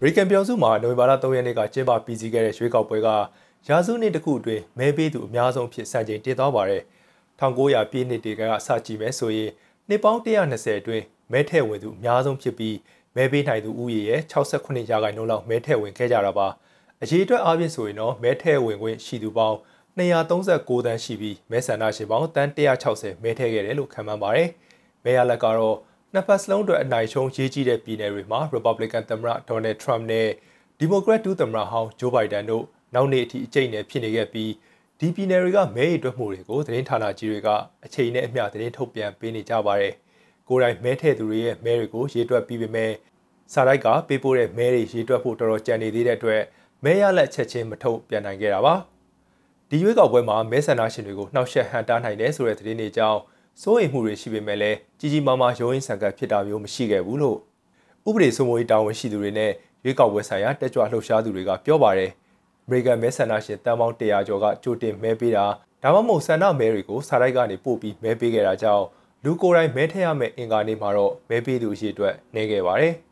အမေရိကန်ပြည်စုမှာနိုဝင်ဘာလ3ရက်နေ့ကကျင်းပပြီးစီးခဲ့တဲ့ရွေးကောက်ပွဲကရာစုနှစ်တစ်ခုအတွင်းမဲပေးသူအများဆုံးဖြစ်စံချိန်တင်သွားပါတယ်။1900ပြည့်နှစ်တွေကစကြည့်မယ်ဆိုရင်နှစ်ပေါင်း120အတွင်းမဲထည့်ဝင်သူအများဆုံးဖြစ်ပြီးမဲပေးနိုင်သူဦးရေရဲ့69ရာခိုင်နှုန်းလောက်မဲထည့်ဝင်ခဲ့ကြတာပါ။အရေးအတွက်အားဖြင့်ဆိုရင်တော့မဲထည့်ဝင်ခွင့်ရှိသူပေါင်း236တန်းရှိပြီးမဲဆန္ဒရှင်ပေါင်းတန်း160မဲထည့်ခဲ့တယ်လို့ခန့်မှန်းပါတယ်။မဲရလက်ကတော့နှစ်ဖက်စလုံးအတွက်အနိုင်ရှုံးရေးကြီးတဲ့ပြည်နယ်တွေမှာ Republican သမ္မတ Donald Trump နဲ့ Democrat ဒုသမ္မတဟောင်း Joe Biden တို့နောက်နေ့အထိအကျိတ်နဲ့ဖြစ်နေခဲ့ပြီးဒီပြည်နယ်တွေကမဲရေတွက်မှုတွေကိုသတင်းဌာနကြီးတွေကအချိန်နဲ့အမျှသတင်းထုတ်ပြန်ပေးနေကြပါတယ်။ကိုယ်တိုင်မဲထည့်သူတွေရဲ့မဲတွေကိုရေတွက်ပြီးပေမဲ့စာတိုက်ကပေးပို့တဲ့မဲတွေရေတွက်ဖို့တော်တော်ကြံနေသေးတဲ့အတွက်မဲရလက်ချက်ချင်းမထုတ်ပြန်နိုင်ခဲ့တာပါ။ဒီရွေးကောက်ပွဲမှာမဲဆန္ဒရှင်တွေကိုနှောက်ယှက်ဟန်တားနိုင်တယ်ဆိုတဲ့သတင်းတွေကြောင့်စိုးရိမ်မှုတွေရှိပေမဲ့လည်းကြီးကြီးမားမားရုံးရင်းဆန်ကပ်ဖြစ်တာမျိုးမရှိခဲ့ဘူးလို့ဥပဒေစိုးမိုးရေးတာဝန်ရှိသူတွေနဲ့ရွေးကောက်ပွဲဆိုင်ရာတက်ကြွလှုပ်ရှားသူတွေကပြောပါတယ်အမေရိကန်မဲဆန္ဒရှင်တန်ပေါင်း100ကျော်ကကြိုတင်မဲပေးတာဒါမှမဟုတ်ဆန္ဒမဲတွေကိုစာရိုက်ကနေပို့ပြီးမဲပေးခဲ့တာကြောင့်လူကိုယ်တိုင်မဲထည့်ရမယ့်အင်ကာနေမှာတော့မဲပေးသူအရေအတွက်နေခဲ့ပါတယ်။